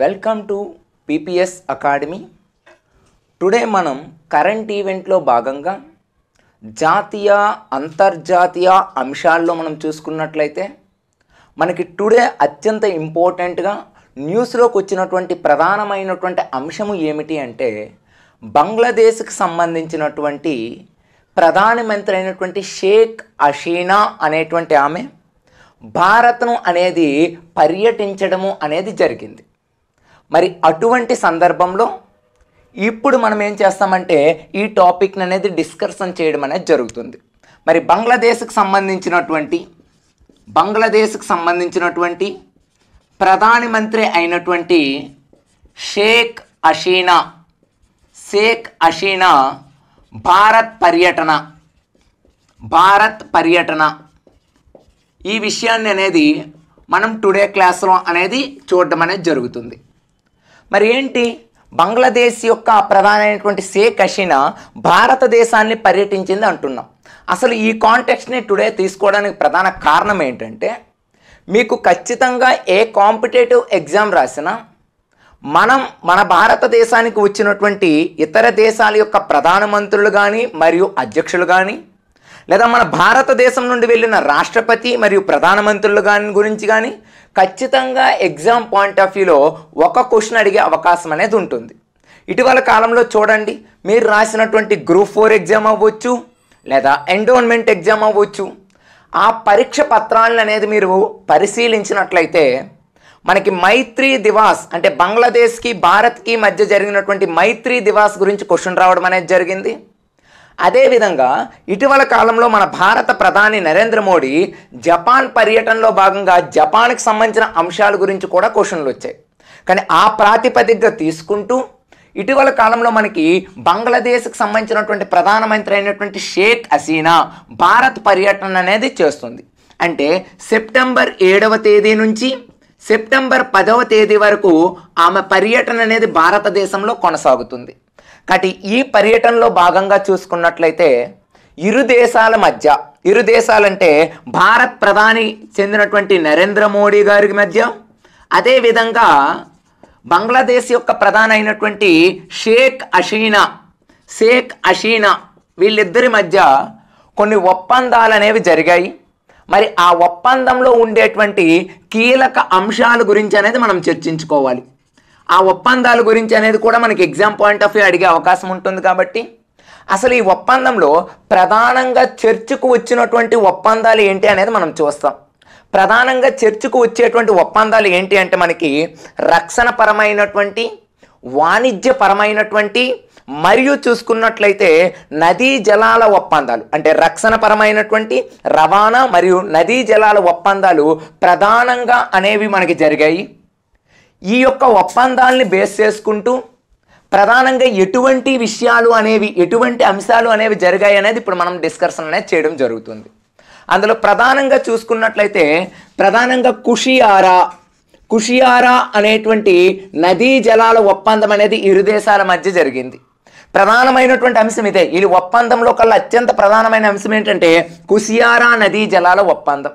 welcome to PPS academy today మనం current ఈవెంట్లో భాగంగా జాతీయ అంతర్జాతీయ అంశాల్లో మనం చూసుకున్నట్లయితే మనకి టుడే అత్యంత ఇంపార్టెంట్గా న్యూస్లోకి వచ్చినటువంటి ప్రధానమైనటువంటి అంశము ఏమిటి అంటే బంగ్లాదేశ్కి సంబంధించినటువంటి ప్రధానమంత్రి అయినటువంటి షేక్ అషీనా అనేటువంటి ఆమె భారత్ను అనేది పర్యటించడము అనేది జరిగింది మరి అటువంటి సందర్భంలో ఇప్పుడు మనం ఏం చేస్తామంటే ఈ టాపిక్ అనేది డిస్కషన్ చేయడం అనేది జరుగుతుంది మరి బంగ్లాదేశ్కి సంబంధించినటువంటి బంగ్లాదేశ్కి సంబంధించినటువంటి ప్రధానమంత్రి అయినటువంటి షేక్ అషీనా షేక్ అషీనా భారత్ పర్యటన భారత్ పర్యటన ఈ విషయాన్ని అనేది మనం టుడే క్లాస్లో అనేది చూడడం అనేది జరుగుతుంది మరి ఏంటి బంగ్లాదేశ్ యొక్క ప్రధానమైనటువంటి షేక్ హసీనా భారతదేశాన్ని పర్యటించింది అంటున్నాం అసలు ఈ కాంటెక్స్ట్ని టుడే తీసుకోవడానికి ప్రధాన కారణం ఏంటంటే మీకు ఖచ్చితంగా ఏ కాంపిటేటివ్ ఎగ్జామ్ రాసినా మనం మన భారతదేశానికి వచ్చినటువంటి ఇతర దేశాల యొక్క ప్రధానమంత్రులు కానీ మరియు అధ్యక్షులు కానీ లేదా మన భారతదేశం నుండి వెళ్ళిన రాష్ట్రపతి మరియు ప్రధానమంత్రులు కానీ గురించి కానీ ఖచ్చితంగా ఎగ్జామ్ పాయింట్ ఆఫ్ వ్యూలో ఒక క్వశ్చన్ అడిగే అవకాశం అనేది ఉంటుంది ఇటీవల కాలంలో చూడండి మీరు రాసినటువంటి గ్రూప్ ఫోర్ ఎగ్జామ్ అవ్వచ్చు లేదా ఎండోన్మెంట్ ఎగ్జామ్ అవ్వచ్చు ఆ పరీక్ష పత్రాలను అనేది మీరు పరిశీలించినట్లయితే మనకి మైత్రి దివాస్ అంటే బంగ్లాదేశ్కి భారత్కి మధ్య జరిగినటువంటి మైత్రి దివాస్ గురించి క్వశ్చన్ రావడం అనేది జరిగింది అదేవిధంగా ఇటీవల కాలంలో మన భారత ప్రధాని నరేంద్ర మోడీ జపాన్ పర్యటనలో భాగంగా జపాన్కి సంబంధించిన అంశాల గురించి కూడా క్వశ్చన్లు వచ్చాయి కానీ ఆ ప్రాతిపదికగా తీసుకుంటూ ఇటీవల కాలంలో మనకి బంగ్లాదేశ్కి సంబంధించినటువంటి ప్రధానమంత్రి అయినటువంటి షేక్ హసీనా భారత్ పర్యటన అనేది చేస్తుంది అంటే సెప్టెంబర్ ఏడవ తేదీ నుంచి సెప్టెంబర్ పదవ తేదీ వరకు ఆమె పర్యటన అనేది భారతదేశంలో కొనసాగుతుంది కాబట్టి ఈ పర్యటనలో భాగంగా చూసుకున్నట్లయితే ఇరు దేశాల మధ్య ఇరు దేశాలంటే భారత్ ప్రధాని చెందినటువంటి నరేంద్ర మోడీ గారికి మధ్య అదేవిధంగా బంగ్లాదేశ్ యొక్క ప్రధాన అయినటువంటి షేక్ అషీనా షేక్ అషీనా వీళ్ళిద్దరి మధ్య కొన్ని ఒప్పందాలు అనేవి జరిగాయి మరి ఆ ఒప్పందంలో ఉండేటువంటి కీలక అంశాల గురించి అనేది మనం చర్చించుకోవాలి ఆ ఒప్పందాల గురించి అనేది కూడా మనకి ఎగ్జామ్ పాయింట్ ఆఫ్ వ్యూ అడిగే అవకాశం ఉంటుంది కాబట్టి అసలు ఈ ఒప్పందంలో ప్రధానంగా చర్చకు వచ్చినటువంటి ఒప్పందాలు ఏంటి అనేది మనం చూస్తాం ప్రధానంగా చర్చకు వచ్చేటువంటి ఒప్పందాలు ఏంటి అంటే మనకి రక్షణపరమైనటువంటి వాణిజ్యపరమైనటువంటి మరియు చూసుకున్నట్లయితే నదీ జలాల ఒప్పందాలు అంటే రక్షణపరమైనటువంటి రవాణా మరియు నదీ జలాల ఒప్పందాలు ప్రధానంగా అనేవి మనకి జరిగాయి ఈ యొక్క ఒప్పందాల్ని బేస్ చేసుకుంటూ ప్రధానంగా ఎటువంటి విషయాలు అనేవి ఎటువంటి అంశాలు అనేవి జరిగాయి అనేది ఇప్పుడు మనం డిస్కషన్ అనేది చేయడం జరుగుతుంది అందులో ప్రధానంగా చూసుకున్నట్లయితే ప్రధానంగా కుషియారా కుషియారా అనేటువంటి నదీ జలాల ఒప్పందం అనేది ఇరు దేశాల మధ్య జరిగింది ప్రధానమైనటువంటి అంశం ఇదే ఈ ఒప్పందంలో కల్లా అత్యంత ప్రధానమైన అంశం ఏంటంటే కుషియారా నదీ జలాల ఒప్పందం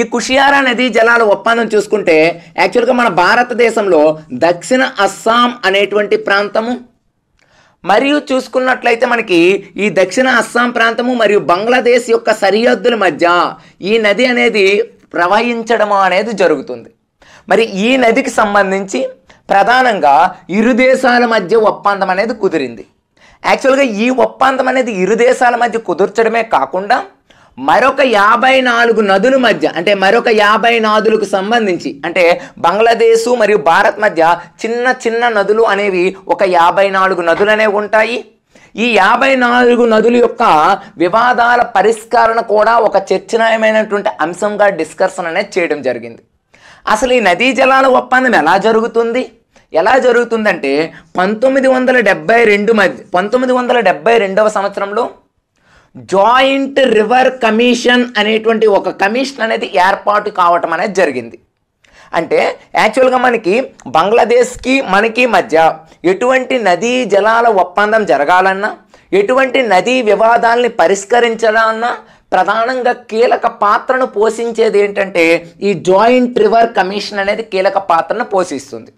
ఈ కుషియారా నది జలాల ఒప్పందం చూసుకుంటే యాక్చువల్గా మన భారతదేశంలో దక్షిణ అస్సాం అనేటువంటి ప్రాంతము మరియు చూసుకున్నట్లయితే మనకి ఈ దక్షిణ అస్సాం ప్రాంతము మరియు బంగ్లాదేశ్ యొక్క సరిహద్దుల మధ్య ఈ నది అనేది ప్రవహించడం అనేది జరుగుతుంది మరి ఈ నదికి సంబంధించి ప్రధానంగా ఇరు దేశాల మధ్య ఒప్పందం అనేది కుదిరింది యాక్చువల్గా ఈ ఒప్పందం అనేది ఇరు దేశాల మధ్య కుదుర్చడమే కాకుండా మరొక యాభై నాలుగు నదుల మధ్య అంటే మరొక యాభై నదులకు సంబంధించి అంటే బంగ్లాదేశ్ మరియు భారత్ మధ్య చిన్న చిన్న నదులు అనేవి ఒక యాభై నాలుగు నదులు అనేవి ఉంటాయి ఈ యాభై నాలుగు నదుల యొక్క వివాదాల పరిష్కరణ కూడా ఒక చర్చనీయమైనటువంటి అంశంగా డిస్కషన్ అనేది చేయడం జరిగింది అసలు ఈ నదీ జలాల ఒప్పందం ఎలా జరుగుతుంది ఎలా జరుగుతుందంటే పంతొమ్మిది వందల డెబ్బై రెండు మధ్య పంతొమ్మిది వందల డెబ్బై రెండవ సంవత్సరంలో జాయింట్ రివర్ కమిషన్ అనేటువంటి ఒక కమిషన్ అనేది ఏర్పాటు కావటం అనేది జరిగింది అంటే యాక్చువల్గా మనకి బంగ్లాదేశ్కి మనకి మధ్య ఎటువంటి నదీ జలాల ఒప్పందం జరగాలన్నా ఎటువంటి నదీ వివాదాలని పరిష్కరించాలన్నా ప్రధానంగా కీలక పాత్రను పోషించేది ఏంటంటే ఈ జాయింట్ రివర్ కమిషన్ అనేది కీలక పాత్రను పోషిస్తుంది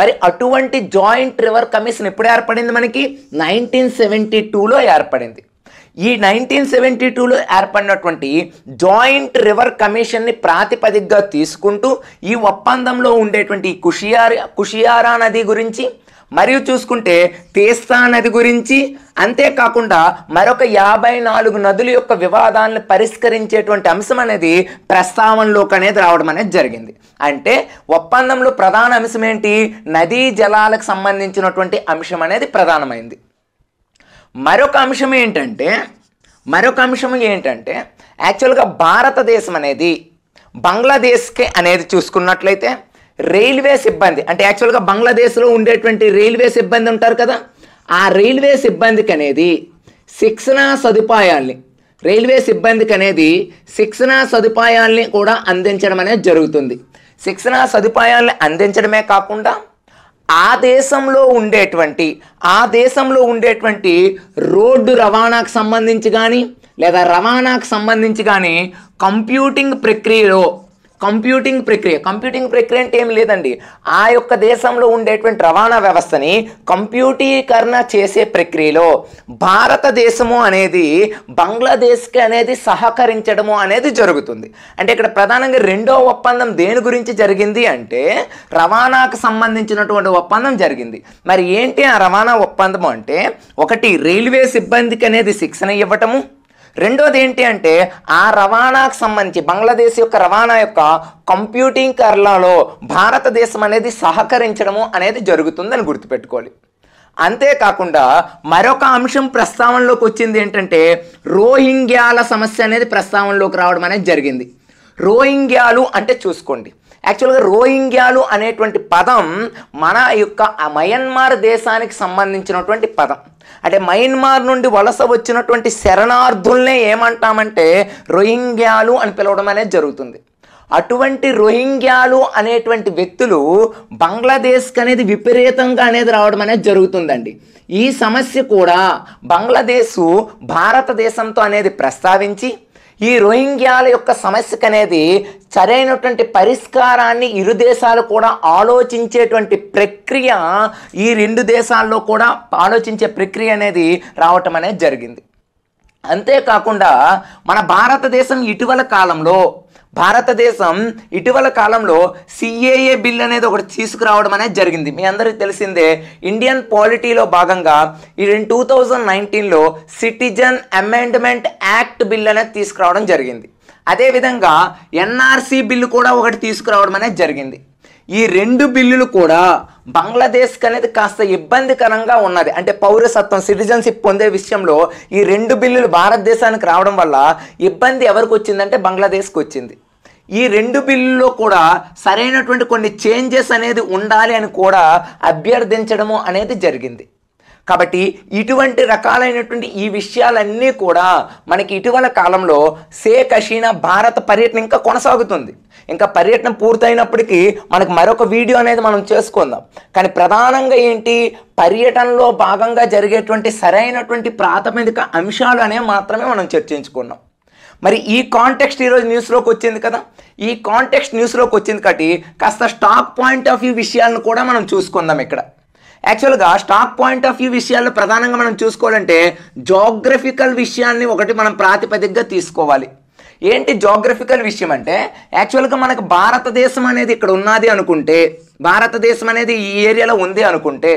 మరి అటువంటి జాయింట్ రివర్ కమిషన్ ఎప్పుడు ఏర్పడింది మనకి నైన్టీన్ సెవెంటీ టూలో ఏర్పడింది ఈ నైన్టీన్ సెవెంటీ టూలో ఏర్పడినటువంటి జాయింట్ రివర్ కమిషన్ని ప్రాతిపదికగా తీసుకుంటూ ఈ ఒప్పందంలో ఉండేటువంటి కుషియార కుషియారా నది గురించి మరియు చూసుకుంటే తీస్తా నది గురించి అంతేకాకుండా మరొక యాభై నాలుగు నదుల యొక్క వివాదాలను పరిష్కరించేటువంటి అంశం అనేది ప్రస్తావనలోకి అనేది రావడం అనేది జరిగింది అంటే ఒప్పందంలో ప్రధాన అంశం ఏంటి నదీ జలాలకు సంబంధించినటువంటి అంశం అనేది ప్రధానమైంది మరొక అంశం ఏంటంటే మరొక అంశం ఏంటంటే యాక్చువల్గా భారతదేశం అనేది బంగ్లాదేశ్కే అనేది చూసుకున్నట్లయితే రైల్వే సిబ్బంది అంటే యాక్చువల్గా బంగ్లాదేశ్లో ఉండేటువంటి రైల్వే సిబ్బంది ఉంటారు కదా ఆ రైల్వే సిబ్బందికి అనేది శిక్షణా సదుపాయాల్ని రైల్వే సిబ్బందికి అనేది శిక్షణా సదుపాయాల్ని కూడా అందించడం అనేది జరుగుతుంది శిక్షణా సదుపాయాల్ని అందించడమే కాకుండా ఆ దేశంలో ఉండేటువంటి ఆ దేశంలో ఉండేటువంటి రోడ్డు రవాణాకు సంబంధించి కానీ లేదా రవాణాకు సంబంధించి కానీ కంప్యూటింగ్ ప్రక్రియలో కంప్యూటింగ్ ప్రక్రియ కంప్యూటింగ్ ప్రక్రియ అంటే ఏం లేదండి ఆ యొక్క దేశంలో ఉండేటువంటి రవాణా వ్యవస్థని కంప్యూటీకరణ చేసే ప్రక్రియలో భారతదేశము అనేది బంగ్లాదేశ్కి అనేది సహకరించడము అనేది జరుగుతుంది అంటే ఇక్కడ ప్రధానంగా రెండో ఒప్పందం దేని గురించి జరిగింది అంటే రవాణాకు సంబంధించినటువంటి ఒప్పందం జరిగింది మరి ఏంటి ఆ రవాణా ఒప్పందం అంటే ఒకటి రైల్వే సిబ్బందికి అనేది శిక్షణ ఇవ్వటము రెండోది ఏంటి అంటే ఆ రవాణాకు సంబంధించి బంగ్లాదేశ్ యొక్క రవాణా యొక్క కంప్యూటింగ్ కర్లలో భారతదేశం అనేది సహకరించడము అనేది జరుగుతుందని గుర్తుపెట్టుకోవాలి అంతేకాకుండా మరొక అంశం ప్రస్తావనలోకి వచ్చింది ఏంటంటే రోహింగ్యాల సమస్య అనేది ప్రస్తావనలోకి రావడం అనేది జరిగింది రోహింగ్యాలు అంటే చూసుకోండి యాక్చువల్గా రోహింగ్యాలు అనేటువంటి పదం మన యొక్క మయన్మార్ దేశానికి సంబంధించినటువంటి పదం అంటే మయన్మార్ నుండి వలస వచ్చినటువంటి శరణార్థుల్నే ఏమంటామంటే రోహింగ్యాలు అని పిలవడం అనేది జరుగుతుంది అటువంటి రోహింగ్యాలు అనేటువంటి వ్యక్తులు బంగ్లాదేశ్కి అనేది విపరీతంగా అనేది రావడం అనేది జరుగుతుందండి ఈ సమస్య కూడా బంగ్లాదేశ్ భారతదేశంతో అనేది ప్రస్తావించి ఈ రోహింగ్యాల యొక్క సమస్యకు అనేది సరైనటువంటి పరిష్కారాన్ని ఇరు దేశాలు కూడా ఆలోచించేటువంటి ప్రక్రియ ఈ రెండు దేశాల్లో కూడా ఆలోచించే ప్రక్రియ అనేది రావటం అనేది జరిగింది అంతేకాకుండా మన భారతదేశం ఇటీవల కాలంలో భారతదేశం ఇటీవల కాలంలో సిఏఏ బిల్ అనేది ఒకటి తీసుకురావడం అనేది జరిగింది మీ అందరికీ తెలిసిందే ఇండియన్ పాలిటీలో భాగంగా ఈ టూ థౌజండ్ నైన్టీన్లో సిటిజన్ అమెండ్మెంట్ యాక్ట్ బిల్ అనేది తీసుకురావడం జరిగింది అదేవిధంగా ఎన్ఆర్సీ బిల్లు కూడా ఒకటి తీసుకురావడం అనేది జరిగింది ఈ రెండు బిల్లులు కూడా బంగ్లాదేశ్కి అనేది కాస్త ఇబ్బందికరంగా ఉన్నది అంటే పౌరసత్వం సిటిజన్షిప్ పొందే విషయంలో ఈ రెండు బిల్లులు భారతదేశానికి రావడం వల్ల ఇబ్బంది ఎవరికి వచ్చిందంటే బంగ్లాదేశ్కి వచ్చింది ఈ రెండు బిల్లులో కూడా సరైనటువంటి కొన్ని చేంజెస్ అనేది ఉండాలి అని కూడా అభ్యర్థించడము అనేది జరిగింది కాబట్టి ఇటువంటి రకాలైనటువంటి ఈ విషయాలన్నీ కూడా మనకి ఇటీవల కాలంలో షేక్ హసీనా భారత పర్యటన ఇంకా కొనసాగుతుంది ఇంకా పర్యటన పూర్తయినప్పటికీ మనకు మరొక వీడియో అనేది మనం చేసుకుందాం కానీ ప్రధానంగా ఏంటి పర్యటనలో భాగంగా జరిగేటువంటి సరైనటువంటి ప్రాథమిక అంశాలు అనేవి మాత్రమే మనం చర్చించుకున్నాం మరి ఈ కాంటెక్స్ట్ ఈరోజు న్యూస్లోకి వచ్చింది కదా ఈ కాంటెక్స్ట్ న్యూస్లోకి వచ్చింది కాబట్టి కాస్త స్టాక్ పాయింట్ ఆఫ్ వ్యూ విషయాలను కూడా మనం చూసుకుందాం ఇక్కడ యాక్చువల్గా స్టాక్ పాయింట్ ఆఫ్ వ్యూ విషయాల్లో ప్రధానంగా మనం చూసుకోవాలంటే జాగ్రఫికల్ విషయాన్ని ఒకటి మనం ప్రాతిపదికగా తీసుకోవాలి ఏంటి జాగ్రఫికల్ విషయం అంటే యాక్చువల్గా మనకు భారతదేశం అనేది ఇక్కడ ఉన్నది అనుకుంటే భారతదేశం అనేది ఈ ఏరియాలో ఉంది అనుకుంటే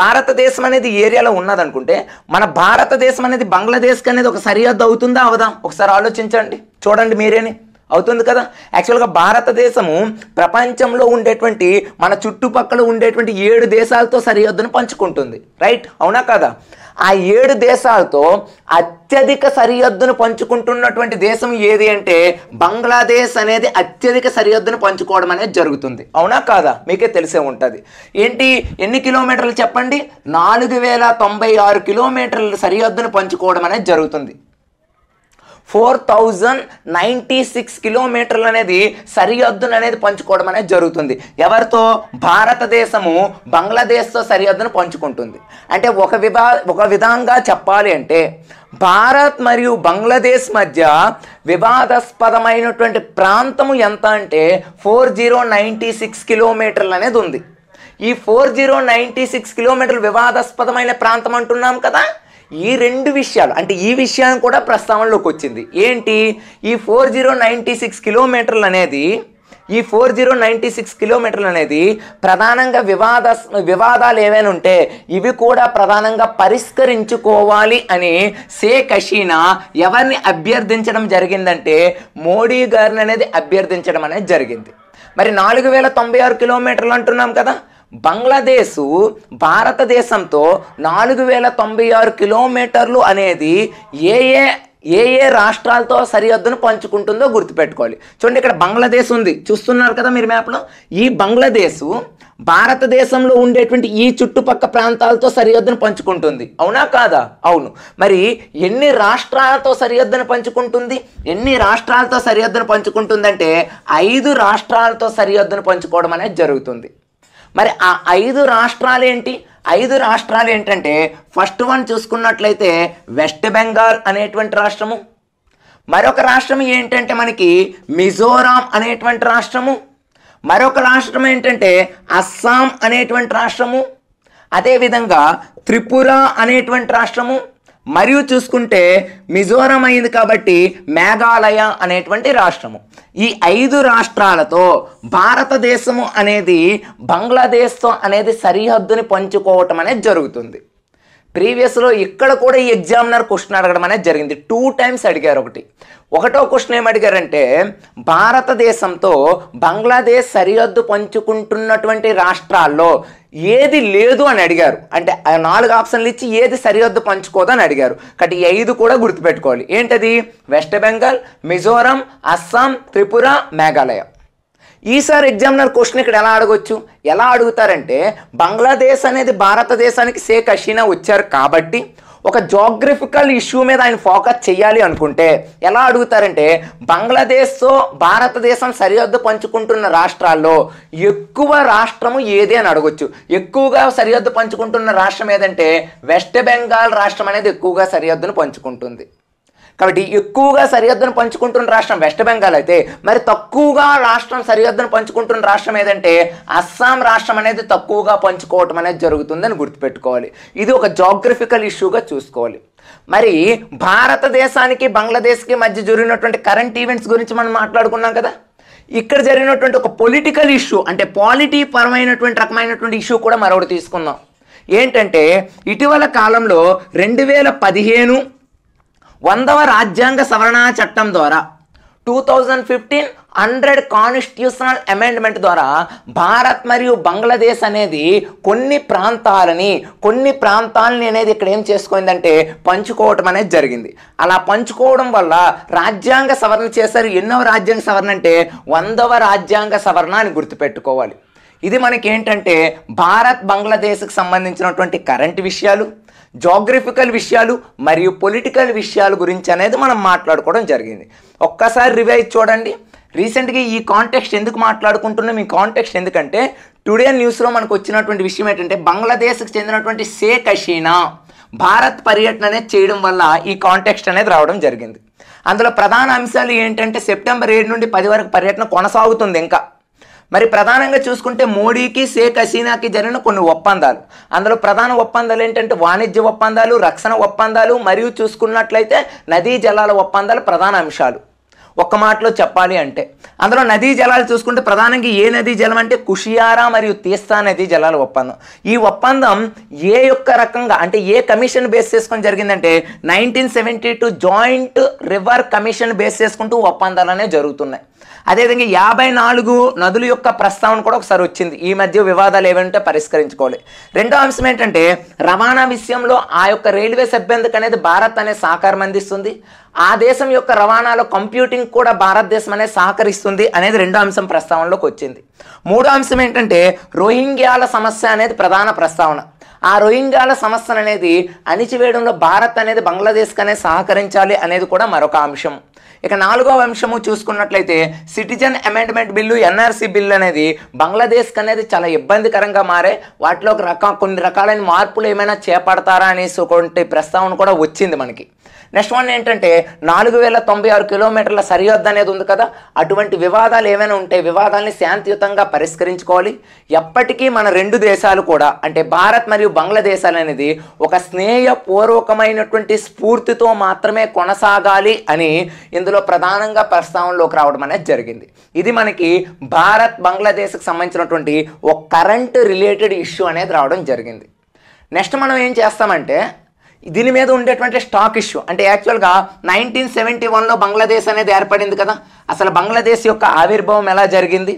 భారతదేశం అనేది ఏరియాలో ఉన్నది అనుకుంటే మన భారతదేశం అనేది బంగ్లాదేశ్కి అనేది ఒక సరిహద్దు అవుతుందా అవదా ఒకసారి ఆలోచించండి చూడండి మీరేని అవుతుంది కదా యాక్చువల్గా భారతదేశము ప్రపంచంలో ఉండేటువంటి మన చుట్టుపక్కల ఉండేటువంటి ఏడు దేశాలతో సరిహద్దును పంచుకుంటుంది రైట్ అవునా కదా ఆ ఏడు దేశాలతో అత్యధిక సరిహద్దును పంచుకుంటున్నటువంటి దేశం ఏది అంటే బంగ్లాదేశ్ అనేది అత్యధిక సరిహద్దును పంచుకోవడం అనేది జరుగుతుంది అవునా కాదా మీకే తెలిసే ఉంటుంది ఏంటి ఎన్ని కిలోమీటర్లు చెప్పండి నాలుగు వేల తొంభై ఆరు కిలోమీటర్ల సరిహద్దును పంచుకోవడం అనేది జరుగుతుంది ఫోర్ థౌజండ్ నైంటీ సిక్స్ కిలోమీటర్లు అనేది సరిహద్దును అనేది పంచుకోవడం అనేది జరుగుతుంది ఎవరితో భారతదేశము బంగ్లాదేశ్తో సరిహద్దును పంచుకుంటుంది అంటే ఒక విభా ఒక విధంగా చెప్పాలి అంటే భారత్ మరియు బంగ్లాదేశ్ మధ్య వివాదాస్పదమైనటువంటి ప్రాంతము ఎంత అంటే ఫోర్ జీరో నైంటీ సిక్స్ కిలోమీటర్లు అనేది ఉంది ఈ ఫోర్ జీరో నైంటీ సిక్స్ కిలోమీటర్లు వివాదాస్పదమైన ప్రాంతం అంటున్నాం కదా ఈ రెండు విషయాలు అంటే ఈ విషయాన్ని కూడా ప్రస్తావనలోకి వచ్చింది ఏంటి ఈ ఫోర్ జీరో నైంటీ సిక్స్ కిలోమీటర్లు అనేది ఈ ఫోర్ జీరో నైంటీ సిక్స్ కిలోమీటర్లు అనేది ప్రధానంగా వివాద వివాదాలు ఏవైనా ఉంటే ఇవి కూడా ప్రధానంగా పరిష్కరించుకోవాలి అని షేక్ హసీనా ఎవరిని అభ్యర్థించడం జరిగిందంటే మోడీ గారిని అనేది అభ్యర్థించడం అనేది జరిగింది మరి నాలుగు వేల తొంభై ఆరు కిలోమీటర్లు అంటున్నాం కదా బంగ్లాదేశ్ భారతదేశంతో నాలుగు వేల తొంభై ఆరు కిలోమీటర్లు అనేది ఏ ఏ ఏ ఏ రాష్ట్రాలతో సరిహద్దును పంచుకుంటుందో గుర్తుపెట్టుకోవాలి చూడండి ఇక్కడ బంగ్లాదేశ్ ఉంది చూస్తున్నారు కదా మీరు మ్యాప్లో ఈ బంగ్లాదేశ్ భారతదేశంలో ఉండేటువంటి ఈ చుట్టుపక్క ప్రాంతాలతో సరిహద్దును పంచుకుంటుంది అవునా కాదా అవును మరి ఎన్ని రాష్ట్రాలతో సరిహద్దును పంచుకుంటుంది ఎన్ని రాష్ట్రాలతో సరిహద్దును పంచుకుంటుందంటే ఐదు రాష్ట్రాలతో సరిహద్దును పంచుకోవడం అనేది జరుగుతుంది మరి ఆ ఐదు రాష్ట్రాలు ఏంటి ఐదు రాష్ట్రాలు ఏంటంటే ఫస్ట్ వన్ చూసుకున్నట్లయితే వెస్ట్ బెంగాల్ అనేటువంటి రాష్ట్రము మరొక రాష్ట్రం ఏంటంటే మనకి మిజోరాం అనేటువంటి రాష్ట్రము మరొక రాష్ట్రం ఏంటంటే అస్సాం అనేటువంటి రాష్ట్రము అదేవిధంగా త్రిపుర అనేటువంటి రాష్ట్రము మరియు చూసుకుంటే మిజోరం అయింది కాబట్టి మేఘాలయ అనేటువంటి రాష్ట్రము ఈ ఐదు రాష్ట్రాలతో భారతదేశము అనేది బంగ్లాదేశ్తో అనేది సరిహద్దుని పంచుకోవటం అనేది జరుగుతుంది ప్రీవియస్లో ఇక్కడ కూడా ఈ ఎగ్జామినర్ క్వశ్చన్ అడగడం అనేది జరిగింది టూ టైమ్స్ అడిగారు ఒకటి ఒకటో క్వశ్చన్ ఏం అడిగారంటే భారతదేశంతో బంగ్లాదేశ్ సరిహద్దు పంచుకుంటున్నటువంటి రాష్ట్రాల్లో ఏది లేదు అని అడిగారు అంటే నాలుగు ఆప్షన్లు ఇచ్చి ఏది సరిహద్దు పంచుకోదని అడిగారు కాబట్టి ఐదు కూడా గుర్తుపెట్టుకోవాలి ఏంటది వెస్ట్ బెంగాల్ మిజోరం అస్సాం త్రిపుర మేఘాలయ ఈసారి ఎగ్జామినర్ క్వశ్చన్ ఇక్కడ ఎలా అడగచ్చు ఎలా అడుగుతారంటే బంగ్లాదేశ్ అనేది భారతదేశానికి సేక్ హసీనా వచ్చారు కాబట్టి ఒక జోగ్రఫికల్ ఇష్యూ మీద ఆయన ఫోకస్ చేయాలి అనుకుంటే ఎలా అడుగుతారంటే బంగ్లాదేశ్తో భారతదేశం సరిహద్దు పంచుకుంటున్న రాష్ట్రాల్లో ఎక్కువ రాష్ట్రము ఏది అని అడగొచ్చు ఎక్కువగా సరిహద్దు పంచుకుంటున్న రాష్ట్రం ఏదంటే వెస్ట్ బెంగాల్ రాష్ట్రం అనేది ఎక్కువగా సరిహద్దును పంచుకుంటుంది కాబట్టి ఎక్కువగా సరిహద్దును పంచుకుంటున్న రాష్ట్రం వెస్ట్ బెంగాల్ అయితే మరి తక్కువగా రాష్ట్రం సరిహద్దును పంచుకుంటున్న రాష్ట్రం ఏదంటే అస్సాం రాష్ట్రం అనేది తక్కువగా పంచుకోవటం అనేది జరుగుతుందని గుర్తుపెట్టుకోవాలి ఇది ఒక జాగ్రఫికల్ ఇష్యూగా చూసుకోవాలి మరి భారతదేశానికి బంగ్లాదేశ్కి మధ్య జరిగినటువంటి కరెంట్ ఈవెంట్స్ గురించి మనం మాట్లాడుకున్నాం కదా ఇక్కడ జరిగినటువంటి ఒక పొలిటికల్ ఇష్యూ అంటే పాలిటీ పరమైనటువంటి రకమైనటువంటి ఇష్యూ కూడా మరొకటి తీసుకుందాం ఏంటంటే ఇటీవల కాలంలో రెండు వేల పదిహేను వందవ రాజ్యాంగ సవరణ చట్టం ద్వారా two thousand fifteen hundred constitutional amendment ద్వారా భారత్ మరియు బంగ్లాదేశ్ అనేది కొన్ని ప్రాంతాలని కొన్ని ప్రాంతాలని అనేది ఇక్కడ ఏం చేసుకుందంటే పంచుకోవటం అనేది జరిగింది అలా పంచుకోవడం వల్ల రాజ్యాంగ సవరణ చేశారు ఎన్నో రాజ్యాంగ సవరణ అంటే వందవ రాజ్యాంగ సవరణ అని గుర్తుపెట్టుకోవాలి ఇది మనకేంటంటే భారత్ బంగ్లాదేశ్కి సంబంధించినటువంటి కరెంట్ విషయాలు జాగ్రఫికల్ విషయాలు మరియు పొలిటికల్ విషయాల గురించి అనేది మనం మాట్లాడుకోవడం జరిగింది ఒక్కసారి రివైజ్ చూడండి రీసెంట్గా ఈ కాంటెక్స్ట్ ఎందుకు మాట్లాడుకుంటున్నాం ఈ కాంటెక్స్ట్ ఎందుకంటే టుడే న్యూస్లో మనకు వచ్చినటువంటి విషయం ఏంటంటే బంగ్లాదేశ్కి చెందినటువంటి షేక్ హసీనా భారత్ పర్యటన అనేది చేయడం వల్ల ఈ కాంటెక్స్ట్ అనేది రావడం జరిగింది అందులో ప్రధాన అంశాలు ఏంటంటే సెప్టెంబర్ ఏడు నుండి పది వరకు పర్యటన కొనసాగుతుంది ఇంకా మరి ప్రధానంగా చూసుకుంటే మోడీకి షేక్ హసీనాకి జరిగిన కొన్ని ఒప్పందాలు అందులో ప్రధాన ఒప్పందాలు ఏంటంటే వాణిజ్య ఒప్పందాలు రక్షణ ఒప్పందాలు మరియు చూసుకున్నట్లయితే నదీ జలాల ఒప్పందాలు ప్రధాన అంశాలు ఒక్క మాటలో చెప్పాలి అంటే అందులో నదీ జలాలు చూసుకుంటే ప్రధానంగా ఏ నదీ జలం అంటే కుషియారా మరియు తీస్తా నదీ జలాల ఒప్పందం ఈ ఒప్పందం ఏ యొక్క రకంగా అంటే ఏ కమిషన్ బేస్ చేసుకొని జరిగిందంటే nineteen seventy two joint river commission base చేసుకుంటూ ఒప్పందాలు అనేవి జరుగుతున్నాయి అదేవిధంగా యాభై నాలుగు నదుల యొక్క ప్రస్తావన కూడా ఒకసారి వచ్చింది ఈ మధ్య వివాదాలు ఏవంటే పరిష్కరించుకోవాలి రెండో అంశం ఏంటంటే రవాణా విషయంలో ఆ యొక్క రైల్వే సభ్యందుకు అనేది భారత్ అనే సహకారం అందిస్తుంది ఆ దేశం యొక్క రవాణాలో కంప్యూటింగ్ కూడా భారతదేశం అనేది సహకరిస్తుంది అనేది రెండో అంశం ప్రస్తావనలోకి వచ్చింది మూడో అంశం ఏంటంటే రోహింగ్యాల సమస్య అనేది ప్రధాన ప్రస్తావన ఆ రోహింగ్యాల సమస్యను అనేది అణిచివేయడంలో భారత్ అనేది బంగ్లాదేశ్కనే సహకరించాలి అనేది కూడా మరొక అంశం ఇక నాలుగో అంశము చూసుకున్నట్లయితే citizen amendment bill NRC bill అనేది బంగ్లాదేశ్కి అనేది చాలా ఇబ్బందికరంగా మారే వాటిలో రక కొన్ని రకాలైన మార్పులు ఏమైనా చేపడతారా అనేసి ప్రస్తావన కూడా వచ్చింది మనకి నెక్స్ట్ వన్ ఏంటంటే నాలుగు వేల తొంభై ఆరు కిలోమీటర్ల సరిహద్దు అనేది ఉంది కదా అటువంటి వివాదాలు ఏమైనా ఉంటే వివాదాలని శాంతియుతంగా పరిష్కరించుకోవాలి ఎప్పటికీ మన రెండు దేశాలు కూడా అంటే భారత్ మరియు బంగ్లాదేశాలు అనేది ఒక స్నేహపూర్వకమైనటువంటి స్ఫూర్తితో మాత్రమే కొనసాగాలి అని ఇందులో ఇందులో ప్రధానంగా ప్రస్తావనలోకి రావడం అనేది జరిగింది ఇది మనకి భారత్ బంగ్లాదేశ్కి సంబంధించినటువంటి ఒక కరెంట్ రిలేటెడ్ ఇష్యూ అనేది రావడం జరిగింది నెక్స్ట్ మనం ఏం చేస్తామంటే దీని మీద ఉండేటువంటి స్టాక్ ఇష్యూ అంటే యాక్చువల్గా నైన్టీన్ సెవెంటీ వన్లో బంగ్లాదేశ్ అనేది ఏర్పడింది కదా అసలు బంగ్లాదేశ్ యొక్క ఆవిర్భావం ఎలా జరిగింది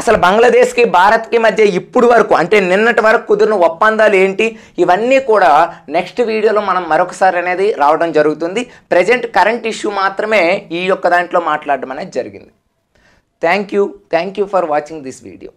అసలు బంగ్లాదేశ్కి భారత్కి మధ్య ఇప్పుడు వరకు అంటే నిన్నటి వరకు కుదిరిన ఒప్పందాలు ఏంటి ఇవన్నీ కూడా నెక్స్ట్ వీడియోలో మనం మరొకసారి అనేది రావడం జరుగుతుంది ప్రజెంట్ కరెంట్ ఇష్యూ మాత్రమే ఈ యొక్క దాంట్లో మాట్లాడడం అనేది జరిగింది thank you thank you for watching this video